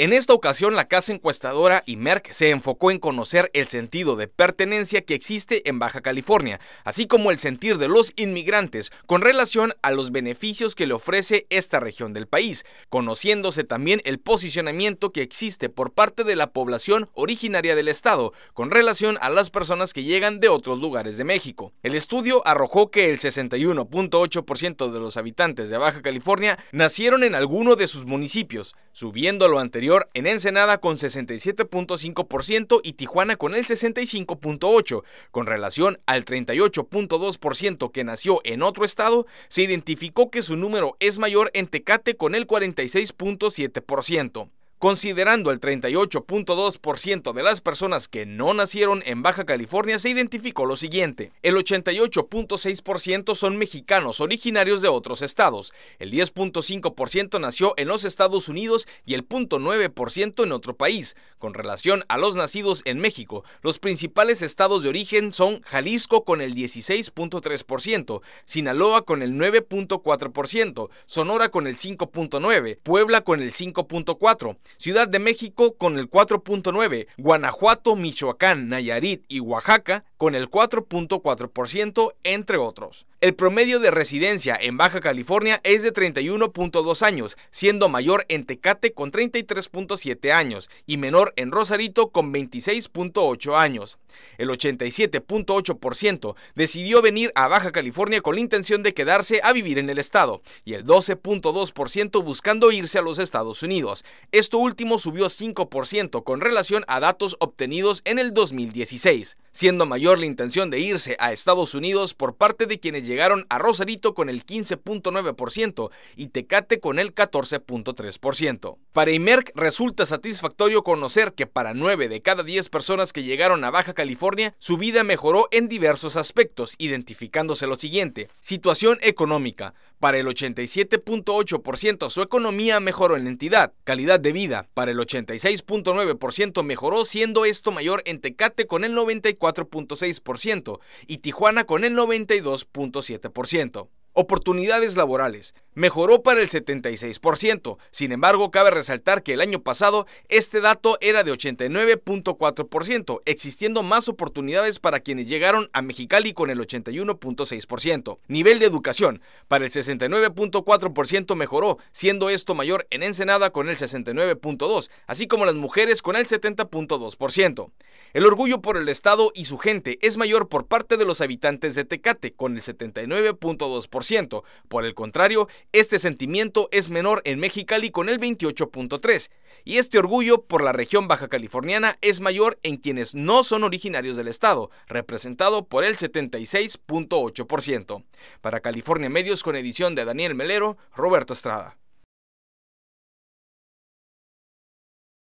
En esta ocasión, la casa encuestadora y Merck se enfocó en conocer el sentido de pertenencia que existe en Baja California, así como el sentir de los inmigrantes con relación a los beneficios que le ofrece esta región del país, conociéndose también el posicionamiento que existe por parte de la población originaria del estado con relación a las personas que llegan de otros lugares de México. El estudio arrojó que el 61.8% de los habitantes de Baja California nacieron en alguno de sus municipios, subiendo lo anterior en Ensenada con 67.5% y Tijuana con el 65.8%. Con relación al 38.2% que nació en otro estado, se identificó que su número es mayor en Tecate con el 46.7%. Considerando el 38.2% de las personas que no nacieron en Baja California, se identificó lo siguiente. El 88.6% son mexicanos originarios de otros estados, el 10.5% nació en los Estados Unidos y el 0.9% en otro país. Con relación a los nacidos en México, los principales estados de origen son Jalisco con el 16.3%, Sinaloa con el 9.4%, Sonora con el 5.9%, Puebla con el 5.4%, Ciudad de México con el 4.9%, Guanajuato, Michoacán, Nayarit y Oaxaca con el 4.4%, entre otros. El promedio de residencia en Baja California es de 31.2 años, siendo mayor en Tecate con 33.7 años y menor en Rosarito con 26.8 años. El 87.8% decidió venir a Baja California con la intención de quedarse a vivir en el estado y el 12.2% buscando irse a los Estados Unidos. Esto último subió 5% con relación a datos obtenidos en el 2016, siendo mayor la intención de irse a Estados Unidos por parte de quienes llegaron a Rosarito con el 15.9% y Tecate con el 14.3%. Para IMERC resulta satisfactorio conocer que para 9 de cada 10 personas que llegaron a Baja California California, su vida mejoró en diversos aspectos, identificándose lo siguiente. Situación económica. Para el 87.8% su economía mejoró en la entidad. Calidad de vida. Para el 86.9% mejoró, siendo esto mayor en Tecate con el 94.6% y Tijuana con el 92.7%. Oportunidades laborales mejoró para el 76%. Sin embargo, cabe resaltar que el año pasado este dato era de 89.4%, existiendo más oportunidades para quienes llegaron a Mexicali con el 81.6%. Nivel de educación, para el 69.4% mejoró, siendo esto mayor en Ensenada con el 69.2%, así como las mujeres con el 70.2%. El orgullo por el Estado y su gente es mayor por parte de los habitantes de Tecate, con el 79.2%. Por el contrario, este sentimiento es menor en Mexicali con el 28.3 y este orgullo por la región baja californiana es mayor en quienes no son originarios del estado, representado por el 76.8%. Para California Medios con edición de Daniel Melero, Roberto Estrada.